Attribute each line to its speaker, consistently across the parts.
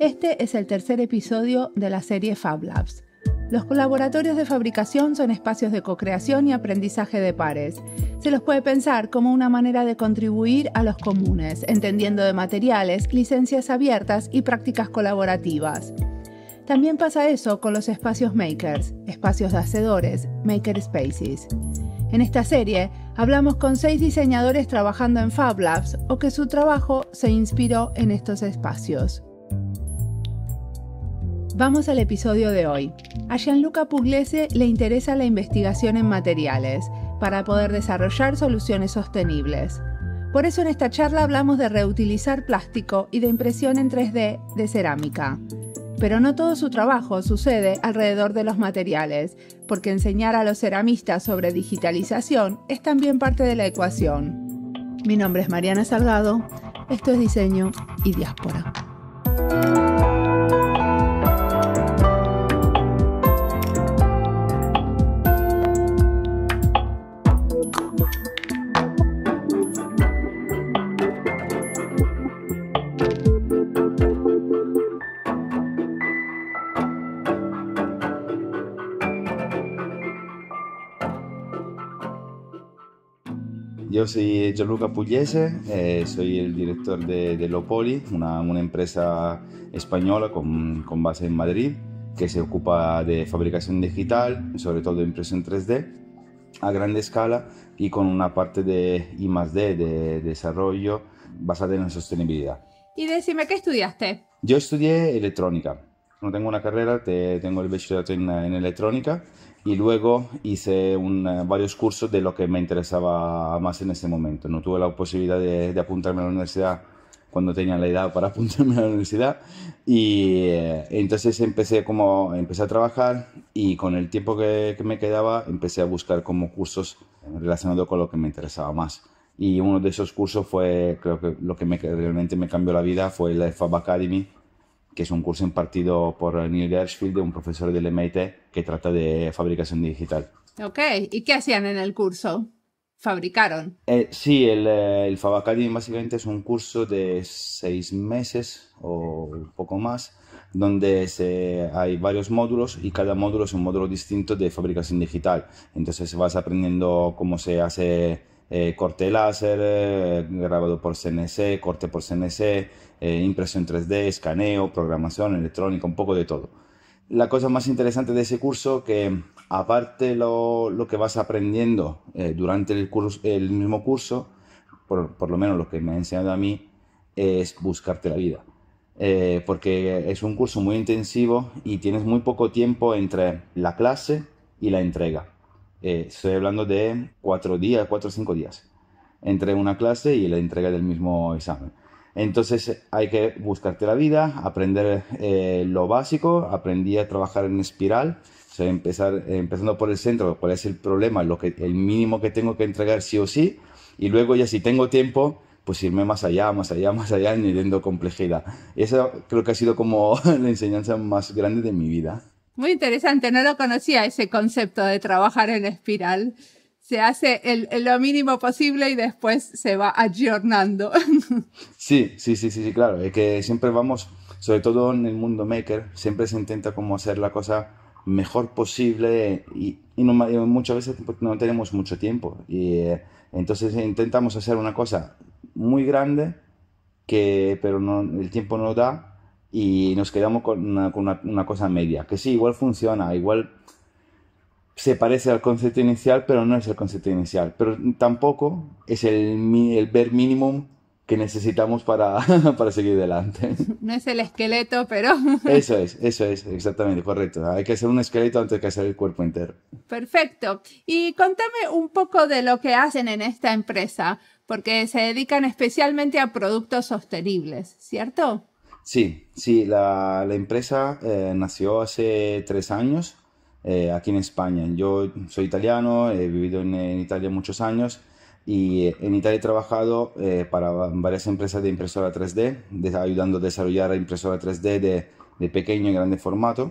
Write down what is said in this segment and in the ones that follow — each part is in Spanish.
Speaker 1: Este es el tercer episodio de la serie Fab Labs. Los colaboratorios de fabricación son espacios de cocreación y aprendizaje de pares. Se los puede pensar como una manera de contribuir a los comunes, entendiendo de materiales, licencias abiertas y prácticas colaborativas. También pasa eso con los espacios makers, espacios de hacedores, maker spaces. En esta serie hablamos con seis diseñadores trabajando en Fab Labs o que su trabajo se inspiró en estos espacios. Vamos al episodio de hoy. A Gianluca Pugliese le interesa la investigación en materiales para poder desarrollar soluciones sostenibles. Por eso en esta charla hablamos de reutilizar plástico y de impresión en 3D de cerámica. Pero no todo su trabajo sucede alrededor de los materiales, porque enseñar a los ceramistas sobre digitalización es también parte de la ecuación. Mi nombre es Mariana Salgado, esto es Diseño y Diáspora.
Speaker 2: Yo soy Gianluca Pugliese, eh, soy el director de, Lopoli, una, empresa española con, base en Madrid que se ocupa de fabricación digital, sobre todo de impresión 3D, a gran escala y con una parte de I +D, de desarrollo basada en la sostenibilidad.
Speaker 1: Y decime, ¿qué estudiaste?
Speaker 2: Yo estudié electrónica. No tengo una carrera, te, tengo el bachillerato en electrónica y luego hice eh, varios cursos de lo que me interesaba más en ese momento. No tuve la posibilidad de, apuntarme a la universidad cuando tenía la edad para apuntarme a la universidad y eh, entonces empecé como empecé a trabajar y con el tiempo que, me quedaba empecé a buscar como cursos relacionados con lo que me interesaba más y uno de esos cursos fue creo que lo que realmente me cambió la vida fue la FAB Academy que es un curso impartido por Neil Gershfield, un profesor del MIT que trata de fabricación digital.
Speaker 1: Ok, ¿y qué hacían en el curso? ¿Fabricaron?
Speaker 2: Eh, sí, el, eh, el Fab Academy básicamente es un curso de seis meses o un poco más, donde se, hay varios módulos y cada módulo es un módulo distinto de fabricación digital. Entonces vas aprendiendo cómo se hace eh, corte láser, eh, grabado por CNC, corte por CNC, eh, impresión 3D, escaneo, programación electrónica, un poco de todo. La cosa más interesante de ese curso que aparte lo, lo que vas aprendiendo durante el, curso, el mismo curso, por, lo menos lo que me ha enseñado a mí, es buscarte la vida. porque es un curso muy intensivo y tienes muy poco tiempo entre la clase y la entrega eh, estoy hablando de cuatro días, cuatro o cinco días, entre una clase y la entrega del mismo examen. Entonces hay que buscarte la vida, aprender eh, lo básico, aprendí a trabajar en espiral, empezar, empezando por el centro, cuál es el problema, lo que, el mínimo que tengo que entregar sí o sí, y luego ya si tengo tiempo, pues irme más allá, más allá, más allá, añadiendo complejidad. Y Esa creo que ha sido como la enseñanza más grande de mi vida.
Speaker 1: Muy interesante, no lo conocía ese concepto de trabajar en espiral. Se hace lo mínimo posible y después se va ayornando.
Speaker 2: Sí, sí, sí, sí, sí, claro. Es que siempre vamos, sobre todo en el mundo maker, siempre se intenta como hacer la cosa mejor posible y, muchas veces no tenemos mucho tiempo. Y eh, entonces intentamos hacer una cosa muy grande que pero el tiempo no da y nos quedamos con una, cosa media, que sí, igual funciona, igual se parece al concepto inicial, pero no es el concepto inicial. Pero tampoco es el, ver mínimo que necesitamos para, para seguir adelante.
Speaker 1: No es el esqueleto, pero... Eso
Speaker 2: es, eso es, exactamente, correcto. Hay que hacer un esqueleto antes que hacer el cuerpo entero.
Speaker 1: Perfecto. Y contame un poco de lo que hacen en esta empresa, porque se dedican especialmente a productos sostenibles, ¿cierto?
Speaker 2: Sí, sí, la, empresa eh, nació hace tres años eh, aquí en España. Yo soy italiano, he vivido en, Italia muchos años y eh, en Italia he trabajado para varias empresas de impresora 3D, ayudando a desarrollar impresora 3D de, pequeño y grande formato.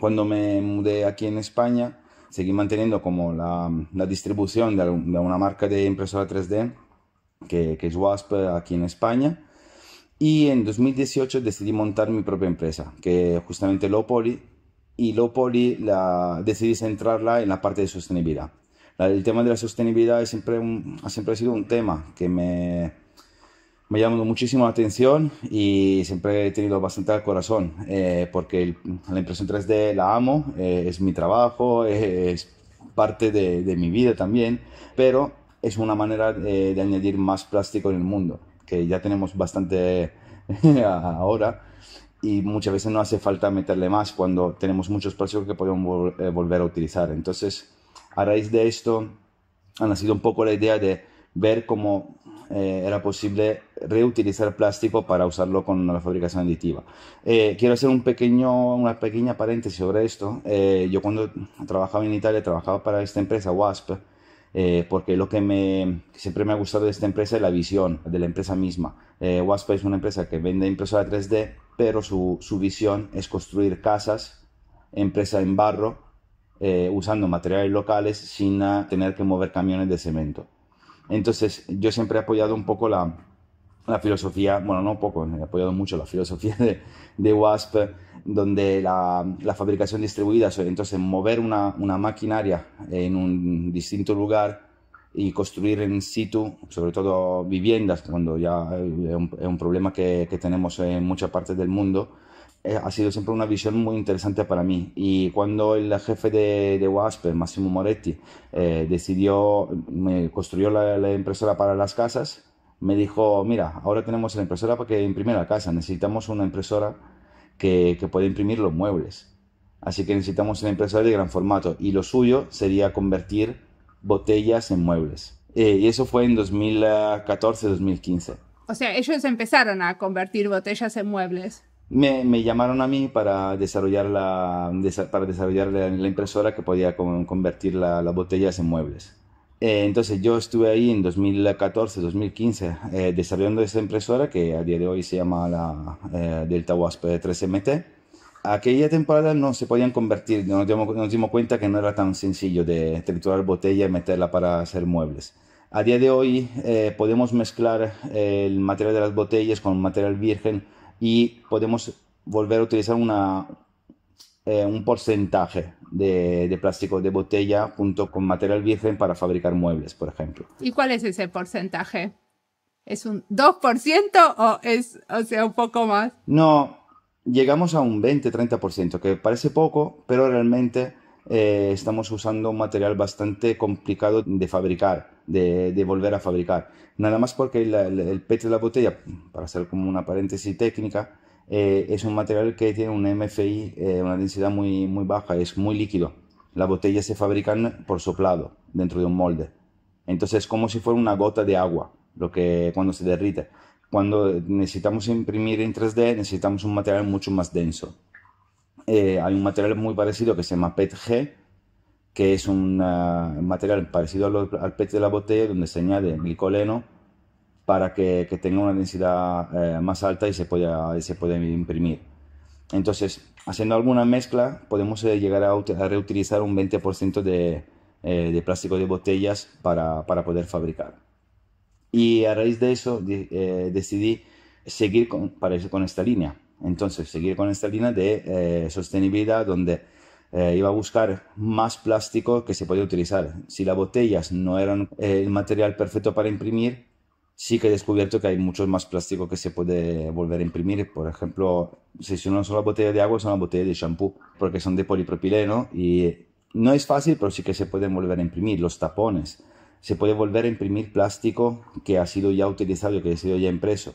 Speaker 2: Cuando me mudé aquí en España, seguí manteniendo como la, distribución de, una marca de impresora 3D, que, que es WASP aquí en España y en 2018 decidí montar mi propia empresa, que justamente Lowpoly, y Lowpoly la, decidí centrarla en la parte de sostenibilidad. el tema de la sostenibilidad siempre ha siempre sido un tema que me, me llamado muchísimo la atención y siempre he tenido bastante al corazón, eh, porque la impresión 3D la amo, eh, es mi trabajo, eh, es parte de, mi vida también, pero es una manera de añadir más plástico en el mundo que ya tenemos bastante ahora y muchas veces no hace falta meterle más cuando tenemos muchos plásticos que podemos eh, volver a utilizar. Entonces, a raíz de esto, ha nacido un poco la idea de ver cómo eh, era posible reutilizar plástico para usarlo con la fabricación aditiva. Eh, quiero hacer un pequeño, una pequeña paréntesis sobre esto. yo cuando trabajaba en Italia, trabajaba para esta empresa WASP, eh, porque lo que siempre me ha gustado de esta empresa es la visión de la empresa misma. Eh, Waspa es una empresa que vende impresora 3D, pero su, visión es construir casas, empresa en barro, eh, usando materiales locales sin tener que mover camiones de cemento. Entonces, yo siempre he apoyado un poco la, filosofía, bueno, no un poco, he apoyado mucho la filosofía de, de Wasp donde la, fabricación distribuida, entonces mover una, maquinaria en un distinto lugar y construir en situ, sobre todo viviendas, cuando ya es un, problema que, tenemos en muchas partes del mundo, eh, ha sido siempre una visión muy interesante para mí. Y cuando el jefe de, de WASP, Massimo Moretti, eh, decidió, me construyó la, impresora para las casas, me dijo, mira, ahora tenemos la impresora para que imprime la casa, necesitamos una impresora que, puede imprimir los muebles. Así que necesitamos una impresora de gran formato y lo suyo sería convertir botellas en muebles. Eh, y eso fue en 2014-2015.
Speaker 1: O sea, ellos empezaron a convertir botellas en muebles.
Speaker 2: Me, llamaron a mí para desarrollar la, para desarrollar la, impresora que podía convertir las botellas en muebles. Eh, entonces yo estuve ahí en 2014-2015 eh, desarrollando esta impresora que a día de hoy se llama la eh, Delta Wasp 3MT. Aquella temporada no se podían convertir, nos dimos, cuenta que no era tan sencillo de triturar botella y meterla para hacer muebles. A día de hoy podemos mezclar el material de las botellas con material virgen y podemos volver a utilizar una, un porcentaje de, plástico de botella junto con material virgen para fabricar muebles, por ejemplo.
Speaker 1: ¿Y cuál es ese porcentaje? ¿Es un 2% o es, o sea, un poco más?
Speaker 2: No, llegamos a un 20-30%, que parece poco, pero realmente eh, estamos usando un material bastante complicado de fabricar, de, volver a fabricar. Nada más porque el, el, el, PET de la botella, para hacer como una paréntesis técnica, eh, es un material que tiene un MFI, eh, una densidad muy, muy baja, es muy líquido. Las botellas se fabrican por soplado dentro de un molde. Entonces es como si fuera una gota de agua, lo que cuando se derrite. Cuando necesitamos imprimir en 3D, necesitamos un material mucho más denso. Eh, hay un material muy parecido que se llama PET-G, que es un ah, material parecido al, al PET de la botella, donde se añade glicoleno para que, tenga una densidad eh, más alta y se pueda, se imprimir. Entonces, haciendo alguna mezcla, podemos eh, llegar a, reutilizar un 20% eh, de, plástico de botellas para, poder fabricar. Y a raíz de eso decidí seguir con, para con esta línea. Entonces, seguir con esta línea de sostenibilidad donde iba a buscar más plástico que se podía utilizar. Si las botellas no eran el material perfecto para imprimir, sí que he descubierto que hay mucho más plástico que se puede volver a imprimir. Por ejemplo, si es una sola botella de agua, es una botella de shampoo, porque son de polipropileno y no es fácil, pero sí que se pueden volver a imprimir. Los tapones. Se puede volver a imprimir plástico que ha sido ya utilizado, que ha sido ya impreso.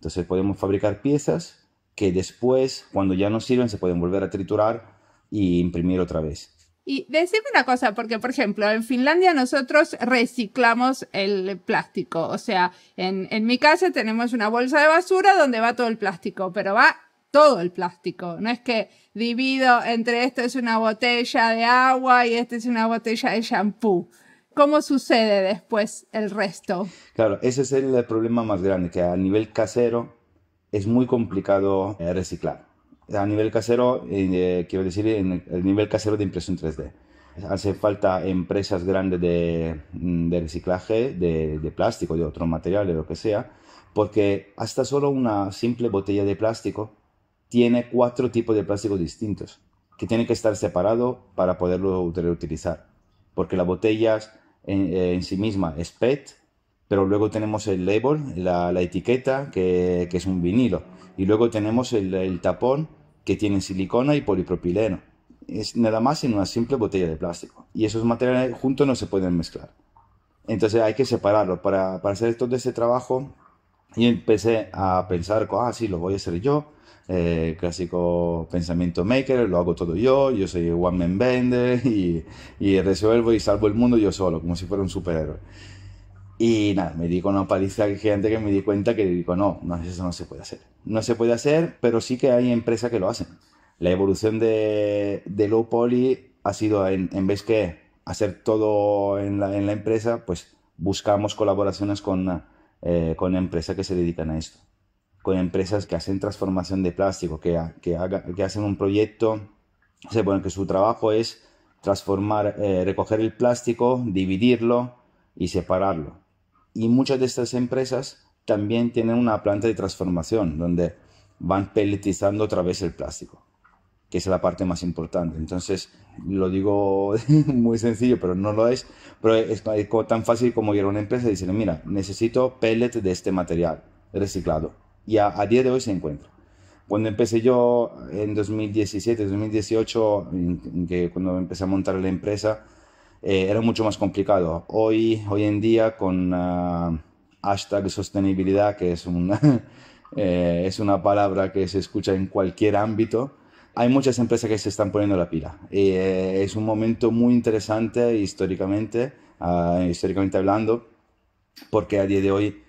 Speaker 2: Entonces podemos fabricar piezas que después, cuando ya no sirven, se pueden volver a triturar y imprimir otra vez.
Speaker 1: Y decime una cosa, porque por ejemplo, en Finlandia nosotros reciclamos el plástico. O sea, en, en, mi casa tenemos una bolsa de basura donde va todo el plástico, pero va todo el plástico. No es que divido entre esto es una botella de agua y esto es una botella de shampoo. ¿Cómo sucede después el resto?
Speaker 2: Claro, ese es el problema más grande, que a nivel casero es muy complicado eh, reciclar a nivel casero, eh, quiero decir, en el nivel casero de impresión 3D. Hace falta empresas grandes de, mm, de reciclaje de, plástico, de otros materiales, lo que sea, porque hasta solo una simple botella de plástico tiene cuatro tipos de plástico distintos que tienen que estar separados para poderlo reutilizar. Porque la botella eh, en, sí misma es PET, pero luego tenemos el label, la, etiqueta, que, que, es un vinilo. Y luego tenemos el, el tapón, que tienen silicona y polipropileno. Es nada más en una simple botella de plástico. Y esos materiales juntos no se pueden mezclar. Entonces hay que separarlo. Para, hacer todo ese trabajo, y empecé a pensar, ah, sí, lo voy a hacer yo. Eh, clásico pensamiento maker, lo hago todo yo, yo soy one man bender eh, y, y resuelvo y salvo el mundo yo solo, como si fuera un superhéroe. Y nada, me di con una paliza gigante que me di cuenta que digo, no, eso no se puede hacer. No se puede hacer, pero sí que hay empresas que lo hacen. La evolución de, low poly ha sido, en, vez que hacer todo en la, empresa, pues buscamos colaboraciones eh, con, empresas que se dedican a esto. Con empresas que hacen transformación de plástico, que, que hacen un proyecto, o que su trabajo es transformar, eh, recoger el plástico, dividirlo y separarlo y muchas de estas empresas también tienen una planta de transformación donde van pelletizando otra vez el plástico, que es la parte más importante. Entonces, lo digo muy sencillo, pero no lo es, pero es, tan fácil como ir a una empresa y decirle, mira, necesito pellet de este material reciclado. Y a, día de hoy se encuentra cuando empecé yo en 2017, 2018, que cuando empecé a montar la empresa, eh, era mucho más complicado. Hoy, hoy en día con ah, hashtag sostenibilidad, que es una, eh, es una palabra que se escucha en cualquier ámbito, hay muchas empresas que se están poniendo la pila. Eh, es un momento muy interesante históricamente, ah, históricamente hablando, porque a día de hoy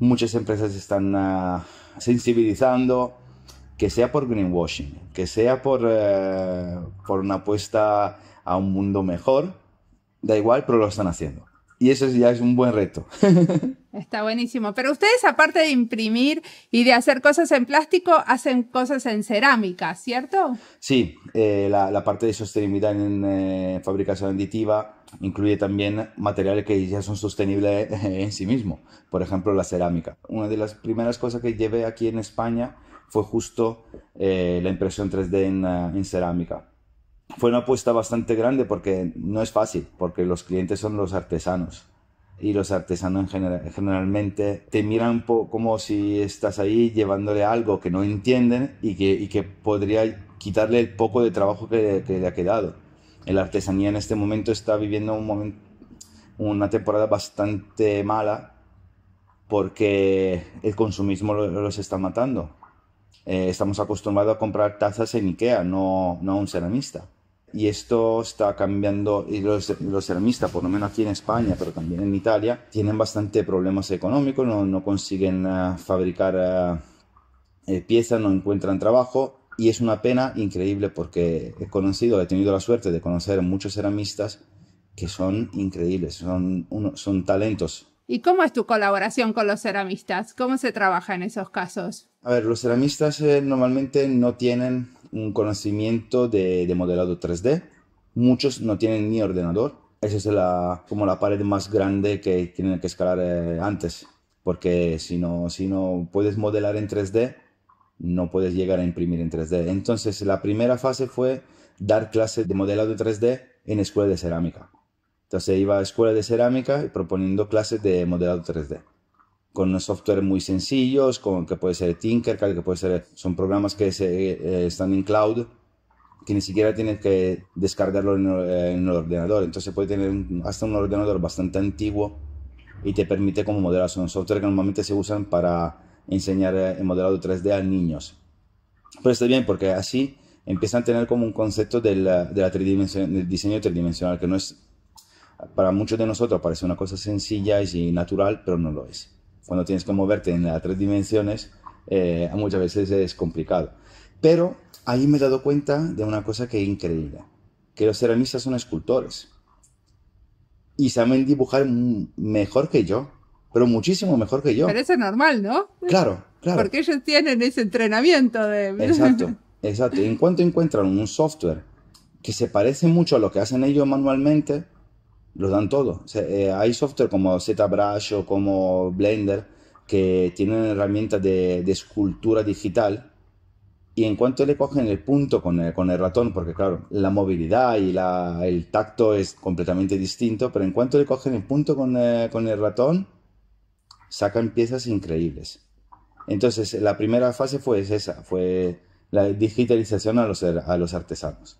Speaker 2: muchas empresas están ah, sensibilizando, que sea por greenwashing, que sea por, por una apuesta a un mundo mejor, da igual, pero lo están haciendo. Y eso ya es un buen reto.
Speaker 1: Está buenísimo. Pero ustedes, aparte de imprimir y de hacer cosas en plástico, hacen cosas en cerámica, ¿cierto?
Speaker 2: Sí, eh, la, parte de sostenibilidad en eh, fabricación aditiva incluye también materiales que ya son sostenibles eh, en sí mismo. Por ejemplo, la cerámica. Una de las primeras cosas que llevé aquí en España fue justo la impresión 3D en cerámica fue una apuesta bastante grande porque no es fácil, porque los clientes son los artesanos y los artesanos generalmente te miran como si estás ahí llevándole algo que no entienden y que, que podría quitarle el poco de trabajo que, le ha quedado. La artesanía en este momento está viviendo un momento, una temporada bastante mala porque el consumismo los está matando. Eh, estamos acostumbrados a comprar tazas en Ikea, no, no a un ceramista y esto está cambiando y los, ceramistas, por lo menos aquí en España, pero también en Italia, tienen bastante problemas económicos, no, consiguen eh, fabricar eh, eh, piezas, no encuentran trabajo y es una pena increíble porque he conocido, he tenido la suerte de conocer muchos ceramistas que son increíbles, son, son talentos.
Speaker 1: ¿Y cómo es tu colaboración con los ceramistas? ¿Cómo se trabaja en esos casos?
Speaker 2: A ver, los ceramistas normalmente no tienen un conocimiento de, de modelado 3D. Muchos no tienen ni ordenador. Esa es la, como la pared más grande que tienen que escalar eh, antes. Porque si no, si no puedes modelar en 3D, no puedes llegar a imprimir en 3D. Entonces, la primera fase fue dar clases de modelado 3D en escuela de cerámica. Entonces, iba a escuela de cerámica proponiendo clases de modelado 3D con software muy sencillos, con que puede ser Tinkercad, que puede ser, son programas que se, eh, están en cloud, que ni siquiera tienes que descargarlo en, eh, el ordenador. Entonces puede tener hasta un ordenador bastante antiguo y te permite como modelar. Son software que normalmente se usan para enseñar el eh, modelado 3D a niños. Pero está bien porque así empiezan a tener como un concepto del, de la del diseño tridimensional, que no es, para muchos de nosotros parece una cosa sencilla y natural, pero no lo es cuando tienes que moverte en las tres dimensiones, eh, muchas veces es complicado. Pero ahí me he dado cuenta de una cosa que es increíble, que los ceramistas son escultores y saben dibujar mejor que yo, pero muchísimo mejor que yo. Pero
Speaker 1: eso es normal, ¿no? Claro, claro. Porque ellos tienen ese entrenamiento de... Exacto,
Speaker 2: exacto. Y en cuanto encuentran un software que se parece mucho a lo que hacen ellos manualmente, lo dan todo. Eh, hay software como ZBrush o como Blender que tienen herramientas de, escultura digital y en cuanto le cogen el punto con el, ratón, porque claro, la movilidad y el tacto es completamente distinto, pero en cuanto le cogen el punto eh, con, el ratón, sacan piezas increíbles. Entonces, la primera fase fue esa, fue la digitalización a los artesanos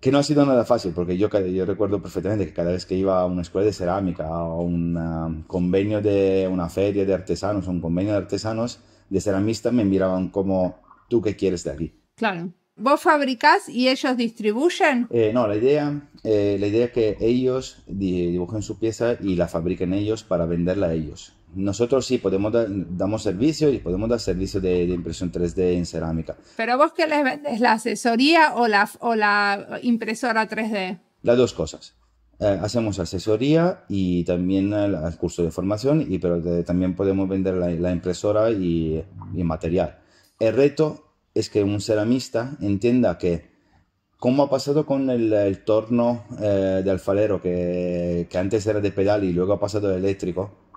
Speaker 2: que no ha sido nada fácil, porque yo, yo recuerdo perfectamente que cada vez que iba a una escuela de cerámica o un convenio de una feria de artesanos, un convenio de artesanos, de ceramistas me miraban como, ¿tú qué quieres de aquí?
Speaker 1: Claro. ¿Vos fabricás y ellos distribuyen?
Speaker 2: Eh, no, la idea, eh, la idea es que ellos dibujen su pieza y la fabriquen ellos para venderla a ellos. Nosotros sí podemos dar, damos servicio y podemos dar servicio de, impresión 3D en cerámica.
Speaker 1: Pero vos qué les vendes, la asesoría o la, o la impresora 3D?
Speaker 2: Las dos cosas. Eh, hacemos asesoría y también el, curso de formación, y, pero también podemos vender la, impresora y, material. El reto es que un ceramista entienda que, como ha pasado con el, torno eh, de alfalero, que, que antes era de pedal y luego ha pasado de eléctrico,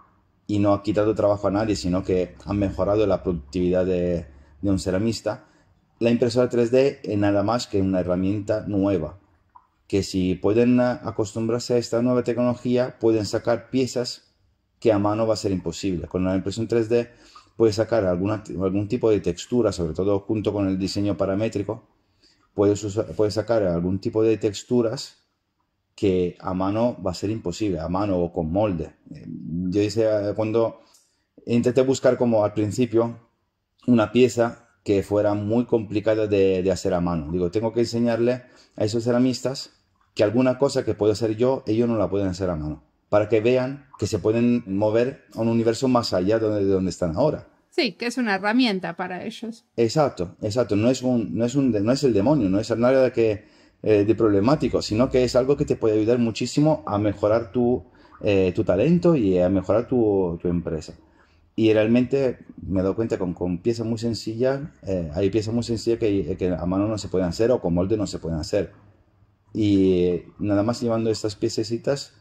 Speaker 2: y no ha quitado trabajo a nadie, sino que ha mejorado la productividad de, un ceramista. La impresora 3D es nada más que una herramienta nueva, que si pueden acostumbrarse a esta nueva tecnología, pueden sacar piezas que a mano va a ser imposible. Con la impresión 3D puedes sacar alguna, algún tipo de textura, sobre todo junto con el diseño paramétrico, puede puedes sacar algún tipo de texturas que a mano va a ser imposible, a mano o con molde. Eh, yo hice eh, cuando intenté buscar como al principio una pieza que fuera muy complicada de, hacer a mano. Digo, tengo que enseñarle a esos ceramistas que alguna cosa que puedo hacer yo, ellos no la pueden hacer a mano, para que vean que se pueden mover a un universo más allá de donde, están ahora.
Speaker 1: Sí, que es una herramienta para ellos.
Speaker 2: Exacto, exacto. No es, un, no es, un, no es el demonio, no es nada que eh, de problemático, sino que es algo que te puede ayudar muchísimo a mejorar tu, eh, tu talento y a mejorar tu, tu, empresa. Y realmente me he dado cuenta con, con piezas muy sencillas, eh, hay piezas muy sencillas que, a mano no se pueden hacer o con molde no se pueden hacer. Y nada más llevando estas piececitas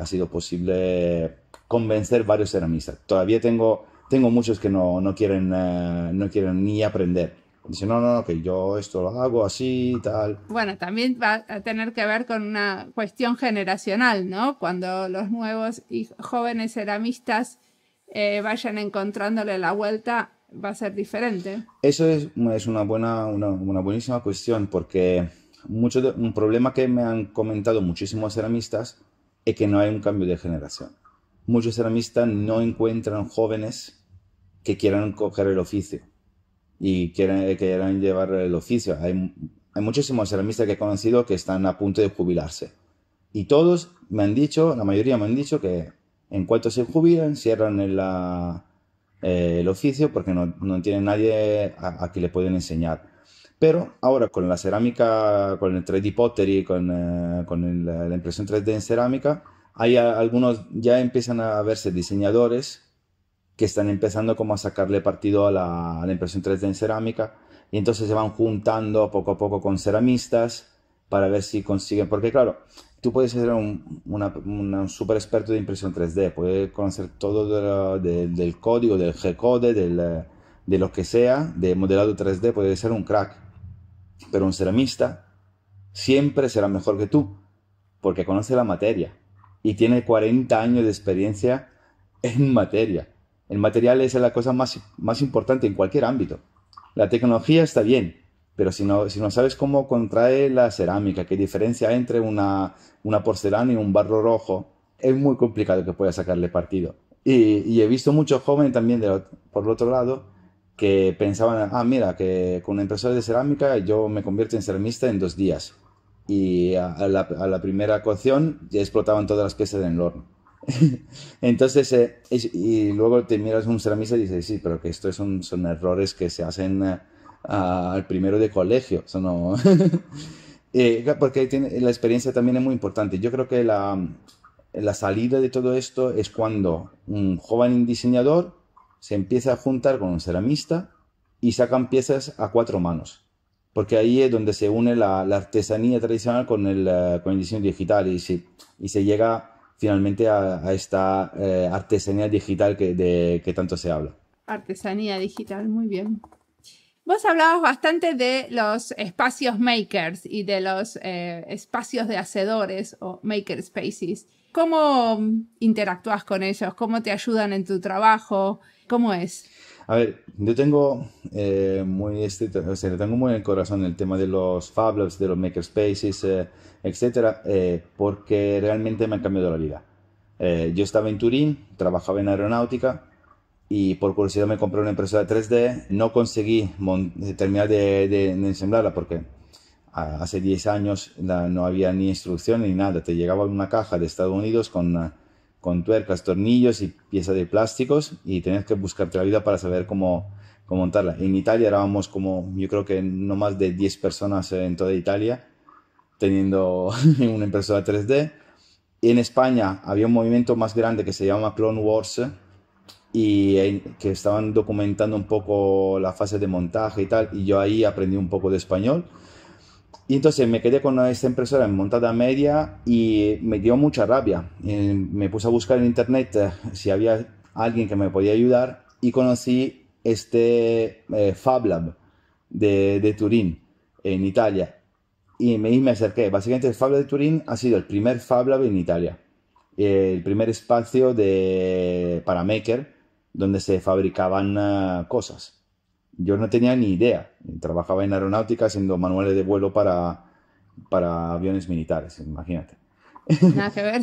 Speaker 2: ha sido posible convencer varios ceramistas. Todavía tengo, tengo muchos que no, no quieren, no quieren ni aprender Dice, no, no, que yo esto lo hago así, y tal.
Speaker 1: Bueno, también va a tener que ver con una cuestión generacional, ¿no? Cuando los nuevos y jóvenes ceramistas eh, vayan encontrándole la vuelta, va a ser diferente.
Speaker 2: Eso es, una, buena, una, buenísima cuestión, porque mucho un problema que me han comentado muchísimos ceramistas es que no hay un cambio de generación. Muchos ceramistas no encuentran jóvenes que quieran coger el oficio y eh, quieren, llevar el oficio. Hay, muchísimos ceramistas que he conocido que están a punto de jubilarse. Y todos me han dicho, la mayoría me han dicho que en cuanto se jubilan, cierran el, la, eh, el oficio porque no, no tienen nadie a, quien le pueden enseñar. Pero ahora con la cerámica, con el 3D pottery, con, eh, con la impresión 3D en cerámica, hay algunos, ya empiezan a verse diseñadores que están empezando como a sacarle partido a la, impresión 3D en cerámica y entonces se van juntando poco a poco con ceramistas para ver si consiguen, porque claro, tú puedes ser un, super experto de impresión 3D, puedes conocer todo del código, del G-code, eh, de lo que sea, de modelado 3D, puedes ser un crack, pero un ceramista siempre será mejor que tú, porque conoce la materia y tiene 40 años de experiencia en materia. El material es la cosa más, más importante en cualquier ámbito. La tecnología está bien, pero si no, si no sabes cómo contrae la cerámica, qué diferencia entre una, porcelana y un barro rojo, es muy complicado que pueda sacarle partido. Y, he visto muchos jóvenes también, por el otro lado, que pensaban, ah, mira, que con una impresora de cerámica yo me convierto en ceramista en dos días. Y a, la, primera cocción ya explotaban todas las piezas en horno. Entonces, eh, y, luego te miras un ceramista y dices, sí, pero que esto son, son errores que se hacen eh, al primero de colegio. Eh, porque tiene, la experiencia también es muy importante. Yo creo que la, la salida de todo esto es cuando un joven diseñador se empieza a juntar con un ceramista y sacan piezas a cuatro manos porque ahí es donde se une la, artesanía tradicional con el, con el diseño digital y se, y se llega finalmente a, esta eh, artesanía digital que, de que tanto se habla.
Speaker 1: Artesanía digital, muy bien. Vos hablabas bastante de los espacios makers y de los eh, espacios de hacedores o makerspaces. ¿Cómo mm, interactúas con ellos? ¿Cómo te ayudan en tu trabajo? ¿Cómo es?
Speaker 2: A ver, yo tengo eh, muy este, tengo muy en el corazón el tema de los Fab Labs, de los Makerspaces, eh, etcétera, eh, porque realmente me han cambiado la vida. yo estaba en Turín, trabajaba en aeronáutica y por curiosidad me compré una impresora 3D. No conseguí terminar de, de, de, ensamblarla porque hace 10 años no había ni instrucciones ni nada. Te llegaba una caja de Estados Unidos con ah, con tuercas, tornillos y piezas de plásticos y tenías que buscarte la vida para saber cómo, cómo montarla. En Italia éramos como, yo creo que no más de 10 personas en toda Italia teniendo una impresora 3D. En España había un movimiento más grande que se llama Clone Wars y que estaban documentando un poco la fase de montaje y tal, y yo ahí aprendí un poco de español y entonces me quedé con esta impresora en montada media y me dio mucha rabia. me puse a buscar en internet eh, si había alguien que me podía ayudar y conocí este eh, Fab FabLab de, Turín, en Italia. Y me, acerqué. Básicamente el FabLab de Turín ha sido el primer FabLab en Italia. El primer espacio de, para Maker donde se fabricaban eh, cosas yo no tenía ni idea. Trabajaba en aeronáutica haciendo manuales de vuelo para, para aviones militares, imagínate.
Speaker 1: Nada que ver.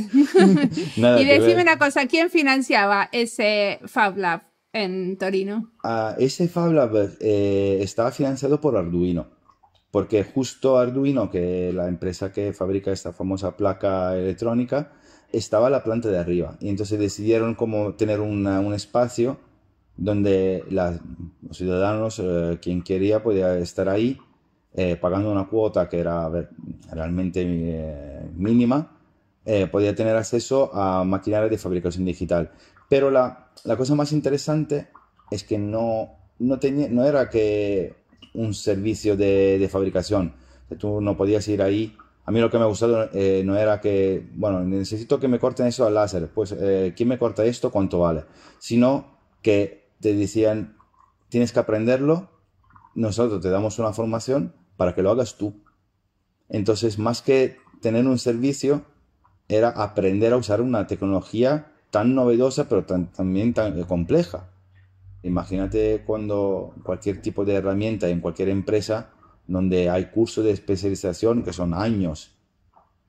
Speaker 1: y decime una cosa, ¿quién financiaba ese Fab Lab en Torino?
Speaker 2: Ah, ese Fab Lab eh, estaba financiado por Arduino, porque justo Arduino, que es la empresa que fabrica esta famosa placa electrónica, estaba la planta de arriba. Y entonces decidieron como tener un espacio donde las los ciudadanos, eh, quien quería, podía estar ahí eh, pagando una cuota que era realmente eh, mínima, podía tener acceso a maquinaria de fabricación digital. Pero la, la cosa más interesante es que no, no, tenía, no era que un servicio de, de fabricación, tú no podías ir ahí a mí lo que me ha gustado no era que, bueno, necesito que me corten eso al láser, pues, ¿quién me corta esto? ¿Cuánto vale? Sino que te decían, tienes que aprenderlo, nosotros te damos una formación para que lo hagas tú. Entonces, más que tener un servicio, era aprender a usar una tecnología tan novedosa, pero también tan eh, compleja. Imagínate cuando cualquier tipo de herramienta en cualquier empresa donde hay cursos de especialización que son años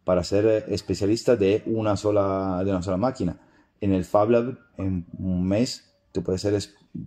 Speaker 2: para ser eh, especialista de una sola, de máquina. En el FabLab, en un mes, tú puedes ser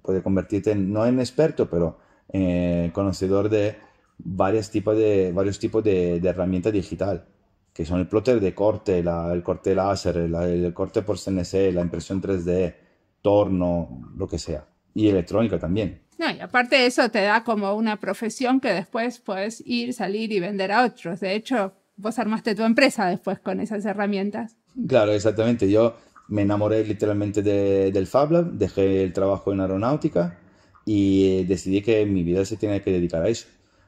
Speaker 2: puede convertirte no en experto, pero eh, conocedor de varios tipos de, varios tipos de, herramientas digital, que son el plotter de corte, el corte láser, el corte por CNC, la impresión 3D, torno, lo que sea, y electrónica también.
Speaker 1: No, y aparte de eso te da como una profesión que después puedes ir, salir y vender a otros. De hecho, vos armaste tu empresa después con esas herramientas.
Speaker 2: Claro, exactamente. Yo me enamoré literalmente del Fab Lab, dejé el trabajo en aeronáutica y eh, decidí que mi vida se tenía que dedicar a eso.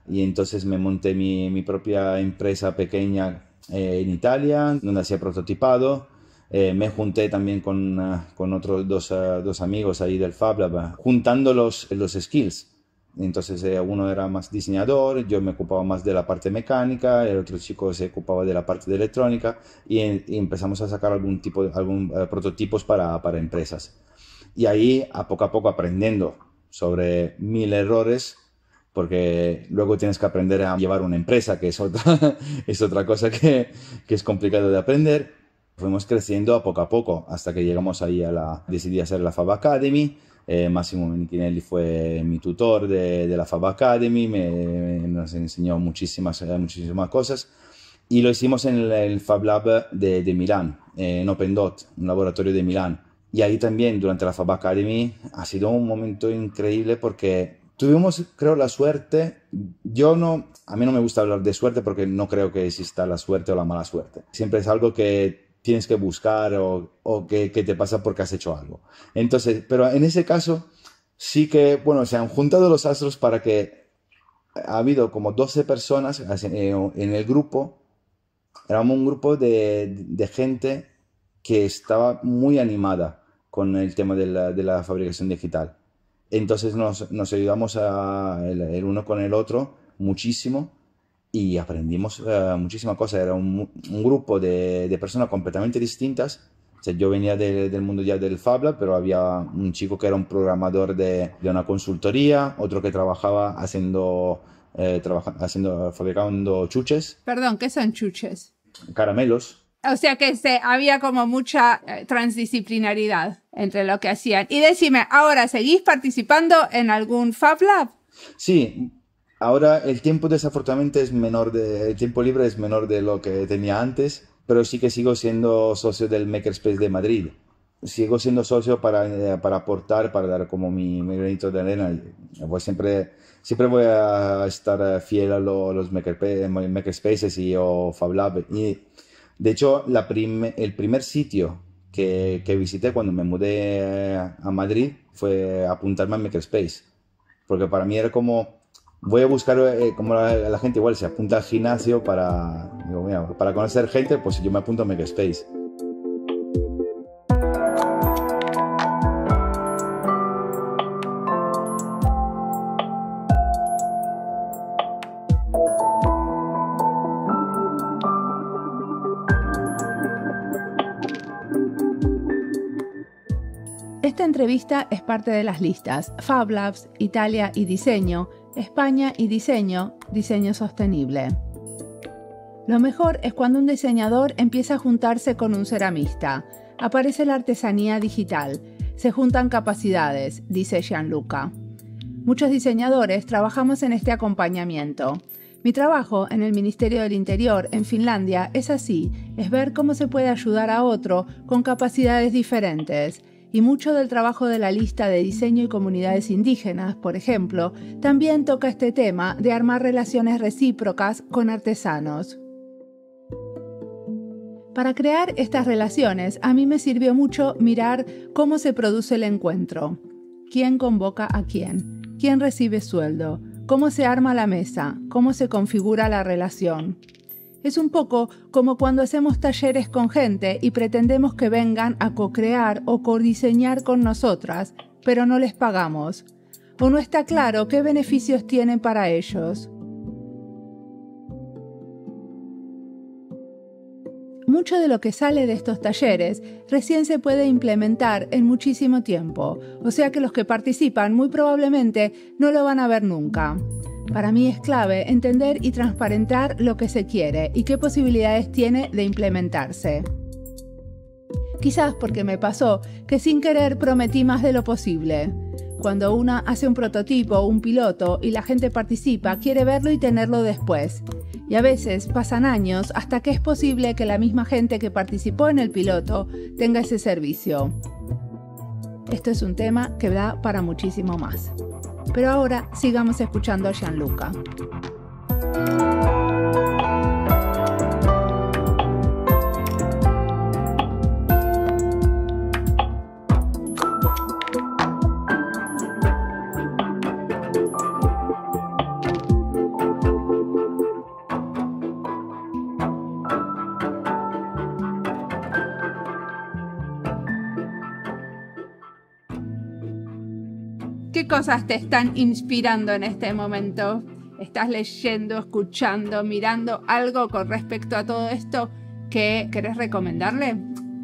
Speaker 2: Y entonces me monté mi, propia empresa pequeña eh, en Italia, donde hacía prototipado. Eh, me junté también con, ah, otros ah, dos, amigos ahí del Fab Lab, ah, juntando los, los skills entonces eh, uno era más diseñador, yo me ocupaba más de la parte mecánica, el otro chico se ocupaba de la parte de electrónica y, eh, empezamos a sacar algún tipo, algún eh, prototipos para, para, empresas. Y ahí a poco a poco aprendiendo sobre mil errores, porque luego tienes que aprender a llevar una empresa, que es otra, es otra cosa que, que es complicado de aprender. Fuimos creciendo a poco a poco hasta que llegamos ahí a la, decidí hacer la Fab Academy eh, Máximo fue mi tutor de, la Fab Academy, me, nos enseñó muchísimas, eh, muchísimas cosas. Y lo hicimos en el, Fab Lab de, Milán, eh, en OpenDot, un laboratorio de Milán. Y ahí también, durante la Fab Academy, ha sido un momento increíble porque tuvimos, creo, la suerte. Yo no, a mí no me gusta hablar de suerte porque no creo que exista la suerte o la mala suerte. Siempre es algo que tienes que buscar o, qué te pasa porque has hecho algo. Entonces, pero en ese caso sí que, bueno, se han juntado los astros para que ha habido como 12 personas eh, en el grupo, éramos un grupo de, gente que estaba muy animada con el tema de la, fabricación digital. Entonces nos, ayudamos el uno con el otro muchísimo y aprendimos eh, muchísimas cosas. Era un, grupo de, personas completamente distintas. yo venía del mundo ya del FabLab, pero había un chico que era un programador de, una consultoría, otro que trabajaba eh, haciendo, fabricando chuches.
Speaker 1: Perdón, ¿qué son chuches?
Speaker 2: Caramelos.
Speaker 1: O sea que se, había como mucha eh, transdisciplinaridad entre lo que hacían. Y decime, ahora, ¿seguís participando en algún fab lab
Speaker 2: Sí, Ahora el tiempo desafortunadamente es menor, el tiempo libre es menor de lo que tenía antes, pero sí que sigo siendo socio del Makerspace de Madrid. Sigo siendo socio para, eh, para aportar, para dar como mi, granito de arena. Voy pues siempre, siempre voy a estar fiel a, los makerspaces y o FabLab. Y, de hecho, la el primer sitio que, que, visité cuando me mudé eh, a Madrid fue apuntarme al Makerspace. Porque para mí era como voy a buscar, eh, eh, como la, gente igual se apunta al gimnasio para, para conocer gente, pues yo me apunto a Makerspace.
Speaker 1: Esta entrevista es parte de las listas Fab Labs, Italia y Diseño, España y diseño, diseño sostenible. Lo mejor es cuando un diseñador empieza a juntarse con un ceramista. Aparece la artesanía digital, se juntan capacidades, dice Gianluca. Muchos diseñadores trabajamos en este acompañamiento. Mi trabajo en el Ministerio del Interior en Finlandia es así, es ver cómo se puede ayudar a otro con capacidades diferentes y mucho del trabajo de la lista de diseño y comunidades indígenas, por ejemplo, también toca este tema de armar relaciones recíprocas con artesanos. Para crear estas relaciones, a mí me sirvió mucho mirar cómo se produce el encuentro, quién convoca a quién, quién recibe sueldo, cómo se arma la mesa, cómo se configura la relación, es un poco como cuando hacemos talleres con gente y pretendemos que vengan a co-crear o co-diseñar con nosotras, pero no les pagamos. O no está claro qué beneficios tienen para ellos. mucho de lo que sale de estos talleres recién se puede implementar en muchísimo tiempo, o sea que los que participan muy probablemente no lo van a ver nunca. Para mí es clave entender y transparentar lo que se quiere y qué posibilidades tiene de implementarse. Quizás porque me pasó que sin querer prometí más de lo posible. Cuando una hace un prototipo o un piloto y la gente participa, quiere verlo y tenerlo después. Y a veces pasan años hasta que es posible que la misma gente que participó en el piloto tenga ese servicio. Esto es un tema que da para muchísimo más. Pero ahora sigamos escuchando a Gianluca. cosas te están inspirando en este momento? ¿Estás leyendo, escuchando, mirando algo con respecto a todo esto que querés recomendarle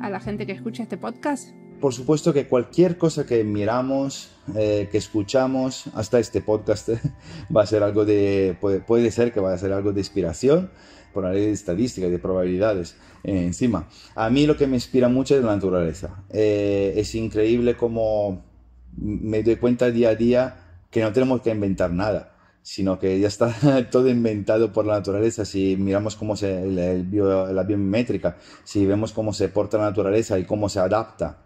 Speaker 1: a la gente que escucha este podcast?
Speaker 2: Por supuesto que cualquier cosa que miramos, eh, que escuchamos, hasta este podcast va a ser algo de, puede, ser que va a ser algo de inspiración por la ley de estadística y de probabilidades eh, encima. A mí lo que me inspira mucho es la naturaleza. Eh, es increíble cómo me doy cuenta día a día que no tenemos que inventar nada, sino que ya está todo inventado por la naturaleza. Si miramos cómo se, la biométrica, si vemos cómo se porta la naturaleza y cómo se adapta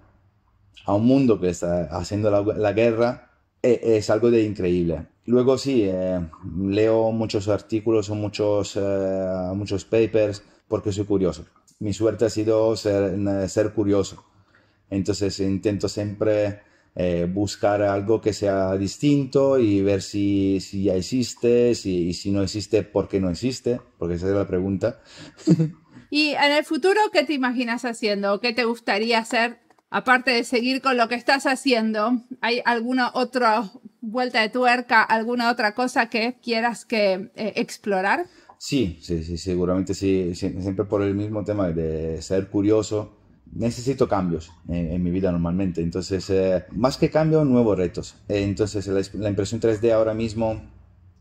Speaker 2: a un mundo que está haciendo la, guerra, e, es, algo de increíble. Luego sí, eh, leo muchos artículos o muchos, eh, muchos papers porque soy curioso. Mi suerte ha sido ser curioso. Entonces intento siempre eh, buscar algo que sea distinto y ver si, si ya existe, si, y si no existe, ¿por qué no existe? Porque esa es la pregunta.
Speaker 1: ¿Y en el futuro qué te imaginas haciendo? ¿Qué te gustaría hacer? Aparte de seguir con lo que estás haciendo, ¿hay alguna otra vuelta de tuerca, alguna otra cosa que quieras que eh, explorar?
Speaker 2: Sí, sí, sí, seguramente sí, siempre por el mismo tema de ser curioso, necesito cambios en, mi vida normalmente. Entonces, eh, más que cambio, nuevos retos. Eh, entonces, la, impresión 3D ahora mismo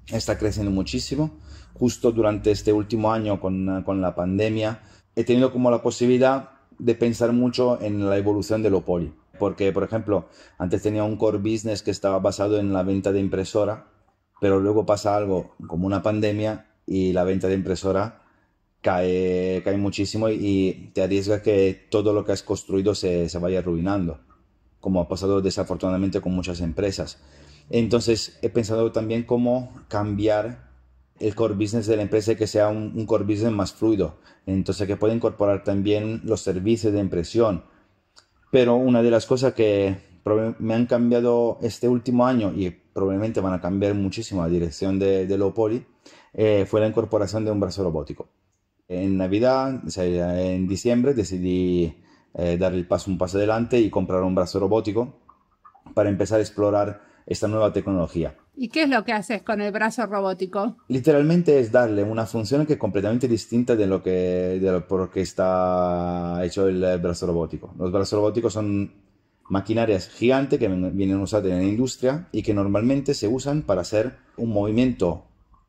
Speaker 2: está creciendo muchísimo. Justo durante este último año con, la pandemia, he tenido como la posibilidad de pensar mucho en la evolución de lo poli. Porque, por ejemplo, antes tenía un core business que estaba basado en la venta de impresora, pero luego pasa algo como una pandemia y la venta de impresora cae, cae muchísimo y, te arriesga que todo lo que has construido se, se vaya arruinando, como ha pasado desafortunadamente con muchas empresas. Entonces he pensado también cómo cambiar el core business de la empresa que sea un, core business más fluido. Entonces que pueda incorporar también los servicios de impresión. Pero una de las cosas que me han cambiado este último año y probablemente van a cambiar muchísimo la dirección de, de Lopoli eh, fue la incorporación de un brazo robótico en Navidad, en diciembre, decidí eh, dar el paso un paso adelante y comprar un brazo robótico para empezar a explorar esta nueva tecnología.
Speaker 1: ¿Y qué es lo que haces con el brazo robótico?
Speaker 2: Literalmente es darle una función que es completamente distinta de lo que por que está hecho el brazo robótico. Los brazos robóticos son maquinarias gigantes que vienen usadas en la industria y que normalmente se usan para hacer un movimiento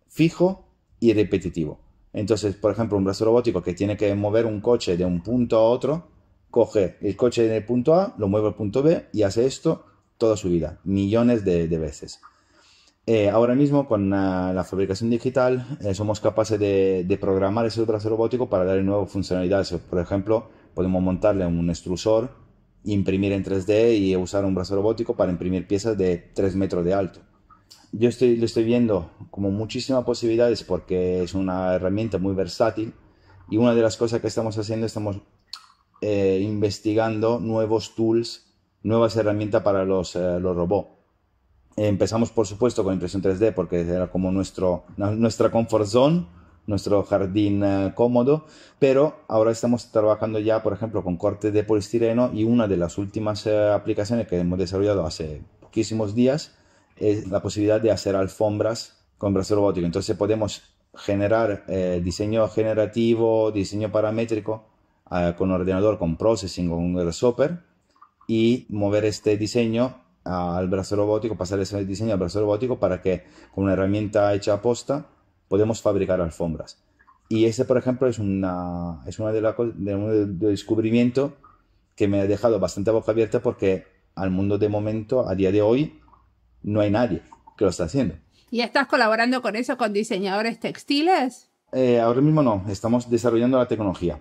Speaker 2: fijo y repetitivo. Entonces, por ejemplo, un brazo robótico que tiene que mover un coche de un punto a otro, coge el coche en el punto A, lo mueve al punto B y hace esto toda su vida, millones de, veces. Eh, ahora mismo con la, fabricación digital eh, somos capaces de, de, programar ese brazo robótico para darle nuevas funcionalidades. Por ejemplo, podemos montarle un extrusor, imprimir en 3D y usar un brazo robótico para imprimir piezas de 3 metros de alto yo estoy, lo estoy viendo como muchísimas posibilidades porque es una herramienta muy versátil y una de las cosas que estamos haciendo, estamos eh, investigando nuevos tools, nuevas herramientas para los, eh, los robots. Empezamos, por supuesto, con impresión 3D porque era como nuestro, nuestra comfort zone, nuestro jardín eh, cómodo, pero ahora estamos trabajando ya, por ejemplo, con corte de polistireno y una de las últimas aplicaciones que hemos desarrollado hace poquísimos días es la posibilidad de hacer alfombras con brazo robótico. Entonces podemos generar eh, diseño generativo, diseño paramétrico ah, con ordenador, con processing, con un y mover este diseño al brazo robótico, pasar ese diseño al brazo robótico para que con una herramienta hecha a posta podemos fabricar alfombras. Y ese, por ejemplo, es, una, es una de, los descubrimientos que me ha dejado bastante boca abierta porque al mundo de momento, a día de hoy, no hay nadie que lo está haciendo.
Speaker 1: ¿Y estás colaborando con eso, con diseñadores textiles?
Speaker 2: Eh, ahora mismo no, estamos desarrollando la tecnología.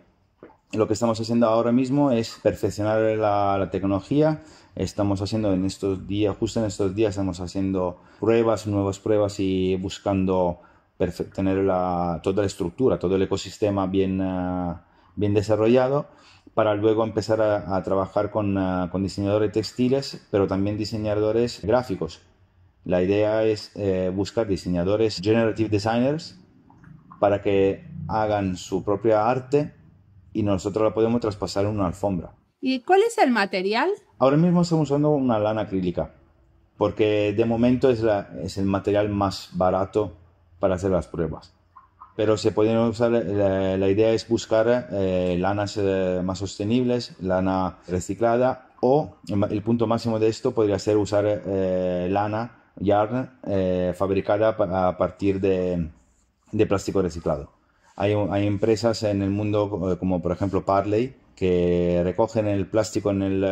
Speaker 2: Lo que estamos haciendo ahora mismo es perfeccionar la, tecnología. Estamos haciendo en estos días, justo en estos días, estamos haciendo pruebas, nuevas pruebas y buscando tener toda la estructura, todo el ecosistema bien ah, desarrollado para luego empezar a, trabajar con, ah, diseñadores textiles, pero también diseñadores gráficos. La idea es eh, buscar diseñadores generative designers para que hagan su propia arte y nosotros la podemos traspasar en una alfombra.
Speaker 1: ¿Y cuál es el material?
Speaker 2: Ahora mismo estamos usando una lana acrílica, porque de momento es el material más barato para hacer las pruebas pero se pueden usar, la, idea es buscar eh, lanas eh, más sostenibles, lana reciclada o el punto máximo de esto podría ser usar eh, lana, yarn, fabricada a partir de, plástico reciclado. Hay, empresas en el mundo como por ejemplo Parley que recogen el plástico en el,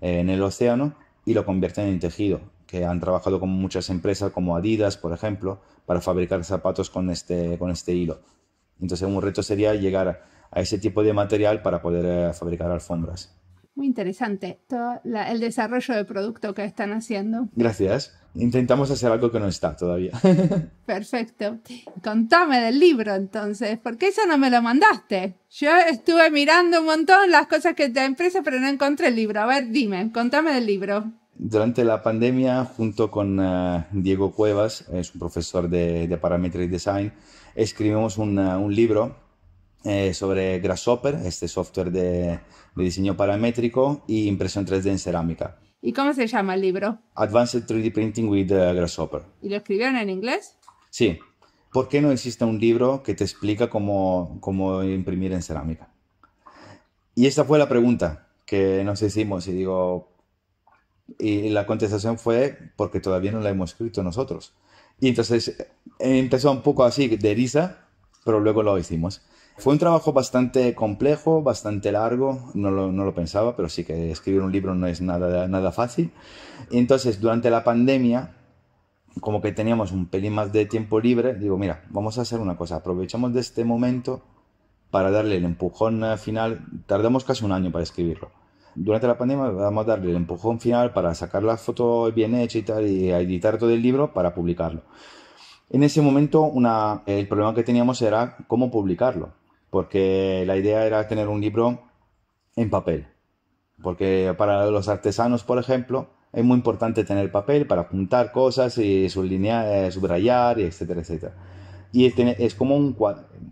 Speaker 2: en el océano y lo convierten en tejido que han trabajado con muchas empresas como Adidas, por ejemplo, para fabricar zapatos con este, con este hilo. Entonces un reto sería llegar a ese tipo de material para poder eh, fabricar alfombras.
Speaker 1: Muy interesante todo el desarrollo de producto que están haciendo.
Speaker 2: Gracias. Intentamos hacer algo que no está todavía.
Speaker 1: Perfecto. Contame del libro entonces, porque eso no me lo mandaste. Yo estuve mirando un montón las cosas que te empresa, pero no encontré el libro. A ver, dime, contame del libro.
Speaker 2: Durante la pandemia, junto con eh, Diego Cuevas, es un profesor de, Parametric Design, escribimos un, eh, libro eh, sobre Grasshopper, este software de, diseño paramétrico y impresión 3D en cerámica.
Speaker 1: ¿Y cómo se llama el libro?
Speaker 2: Advanced 3D Printing with Grasshopper.
Speaker 1: ¿Y lo escribieron en inglés?
Speaker 2: Sí. ¿Por qué no existe un libro que te explica cómo, cómo imprimir en cerámica? Y esta fue la pregunta que nos hicimos y digo, y la contestación fue porque todavía no la hemos escrito nosotros. Y entonces eh, empezó un poco así de risa, pero luego lo hicimos. Fue un trabajo bastante complejo, bastante largo, no lo, pensaba, pero sí que escribir un libro no es nada, nada fácil. Y entonces, durante la pandemia, como que teníamos un pelín más de tiempo libre, digo, mira, vamos a hacer una cosa, aprovechamos de este momento para darle el empujón final. Tardamos casi un año para escribirlo durante la pandemia vamos a darle el empujón final para sacar las fotos bien hechas y tal, y editar todo el libro para publicarlo. En ese momento una, el problema que teníamos era cómo publicarlo, porque la idea era tener un libro en papel, porque para los artesanos, por ejemplo, es muy importante tener papel para apuntar cosas y eh, subrayar, y etcétera, etcétera. Y es, como un,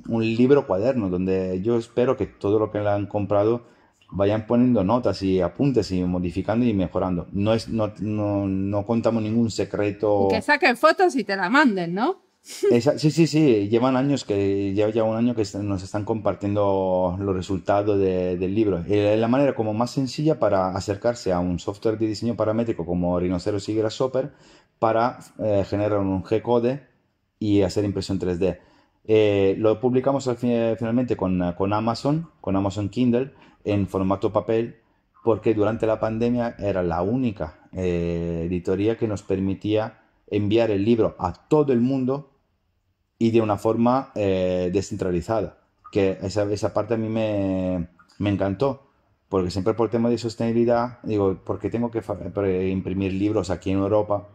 Speaker 2: un libro cuaderno, donde yo espero que todo lo que le han comprado vayan poniendo notas y apuntes y modificando y mejorando. No, es, no, no, no contamos ningún secreto. Que
Speaker 1: saquen fotos y te la manden, ¿no?
Speaker 2: sí, sí, sí, llevan años que ya ya un año que nos están compartiendo los resultados del libro. Es la manera como más sencilla para acercarse a un software de diseño paramétrico como Rhinoceros y Grasshopper para eh, generar un G-code y hacer impresión 3D. Eh, lo publicamos finalmente con, con Amazon, con Amazon Kindle, en formato papel porque durante la pandemia era la única eh, editoría que nos permitía enviar el libro a todo el mundo y de una forma eh, descentralizada. Que esa, esa, parte a mí me, me, encantó, porque siempre por tema de sostenibilidad, digo, ¿por qué tengo que imprimir libros aquí en Europa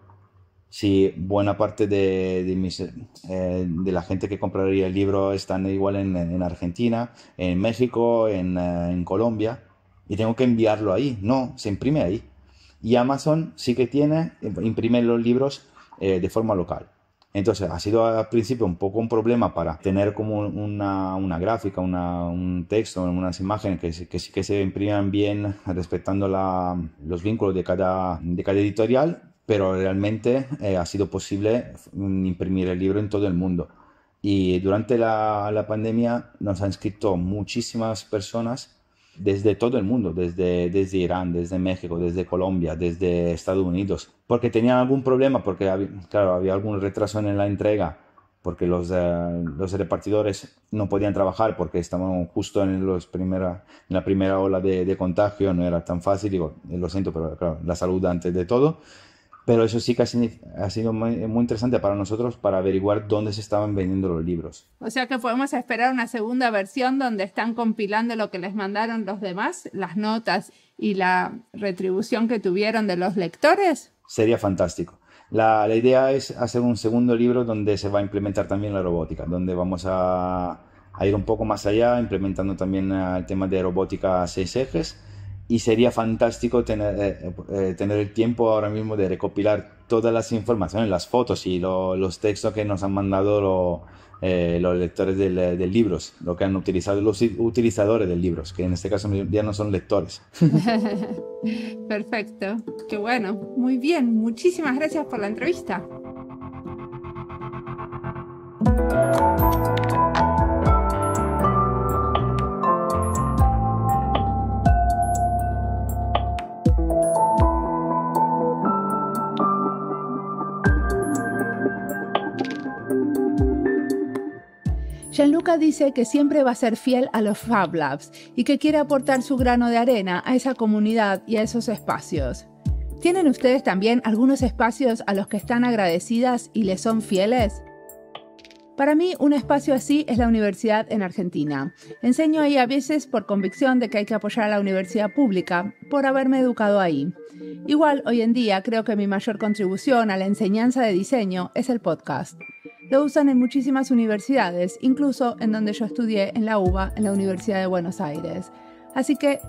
Speaker 2: si buena parte de, eh, de, la gente que compraría el libro están igual en, Argentina, en México, eh, en, Colombia, y tengo que enviarlo ahí. No, se imprime ahí. Y Amazon sí que tiene, imprime los libros eh, de forma local. Entonces, ha sido al principio un poco un problema para tener como una, gráfica, una, un texto, unas imágenes que, sí que se impriman bien respetando la, los vínculos de cada, de cada editorial, pero realmente eh, ha sido posible mm, imprimir el libro en todo el mundo. Y durante la, la, pandemia nos han escrito muchísimas personas desde todo el mundo, desde, desde Irán, desde México, desde Colombia, desde Estados Unidos, porque tenían algún problema, porque había, claro, había algún retraso en la entrega, porque los, eh, los repartidores no podían trabajar porque estaban justo en, los primera, en la primera ola de, de contagio, no era tan fácil, digo, lo siento, pero claro, la salud antes de todo. Pero eso sí que ha, sido muy, interesante para nosotros para averiguar dónde se estaban vendiendo los libros.
Speaker 1: O sea que podemos esperar una segunda versión donde están compilando lo que les mandaron los demás, las notas y la retribución que tuvieron de los lectores.
Speaker 2: Sería fantástico. La, idea es hacer un segundo libro donde se va a implementar también la robótica, donde vamos a, a ir un poco más allá, implementando también ah, el tema de robótica a seis ejes y sería fantástico tener, eh, eh, tener, el tiempo ahora mismo de recopilar todas las informaciones, las fotos y los textos que nos han mandado eh, los lectores de, de, libros, lo que han utilizado los utilizadores de libros, que en este caso ya no son lectores.
Speaker 1: Perfecto, qué bueno, muy bien, muchísimas gracias por la entrevista. Luca dice que siempre va a ser fiel a los Fab Labs y que quiere aportar su grano de arena a esa comunidad y a esos espacios. ¿Tienen ustedes también algunos espacios a los que están agradecidas y les son fieles? Para mí, un espacio así es la universidad en Argentina. Enseño ahí a veces por convicción de que hay que apoyar a la universidad pública, por haberme educado ahí. Igual, hoy en día creo que mi mayor contribución a la enseñanza de diseño es el podcast. Lo usan en muchísimas universidades, incluso en donde yo estudié en la UBA, en la Universidad de Buenos Aires. Así que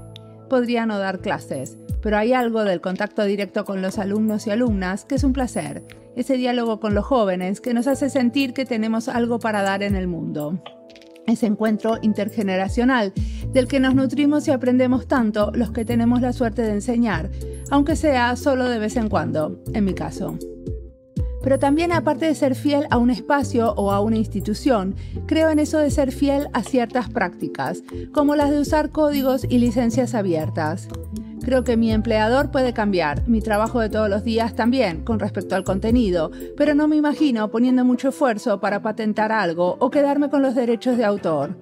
Speaker 1: podría no dar clases, pero hay algo del contacto directo con los alumnos y alumnas que es un placer, ese diálogo con los jóvenes que nos hace sentir que tenemos algo para dar en el mundo. Ese encuentro intergeneracional del que nos nutrimos y aprendemos tanto los que tenemos la suerte de enseñar, aunque sea solo de vez en cuando, en mi caso pero también aparte de ser fiel a un espacio o a una institución, creo en eso de ser fiel a ciertas prácticas, como las de usar códigos y licencias abiertas. Creo que mi empleador puede cambiar, mi trabajo de todos los días también, con respecto al contenido, pero no me imagino poniendo mucho esfuerzo para patentar algo o quedarme con los derechos de autor.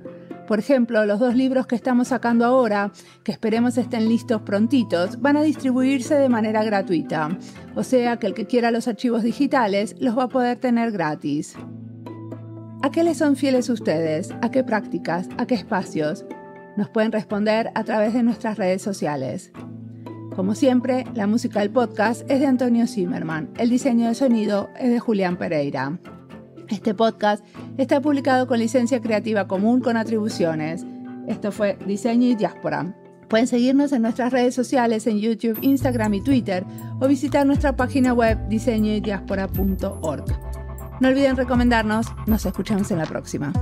Speaker 1: Por ejemplo, los dos libros que estamos sacando ahora, que esperemos estén listos prontitos, van a distribuirse de manera gratuita. O sea que el que quiera los archivos digitales los va a poder tener gratis. ¿A qué les son fieles ustedes? ¿A qué prácticas? ¿A qué espacios? Nos pueden responder a través de nuestras redes sociales. Como siempre, la música del podcast es de Antonio Zimmerman, el diseño de sonido es de Julián Pereira. Este podcast está publicado con licencia creativa común con atribuciones. Esto fue Diseño y Diáspora. Pueden seguirnos en nuestras redes sociales en YouTube, Instagram y Twitter o visitar nuestra página web diseñoydiaspora.org. No olviden recomendarnos. Nos escuchamos en la próxima.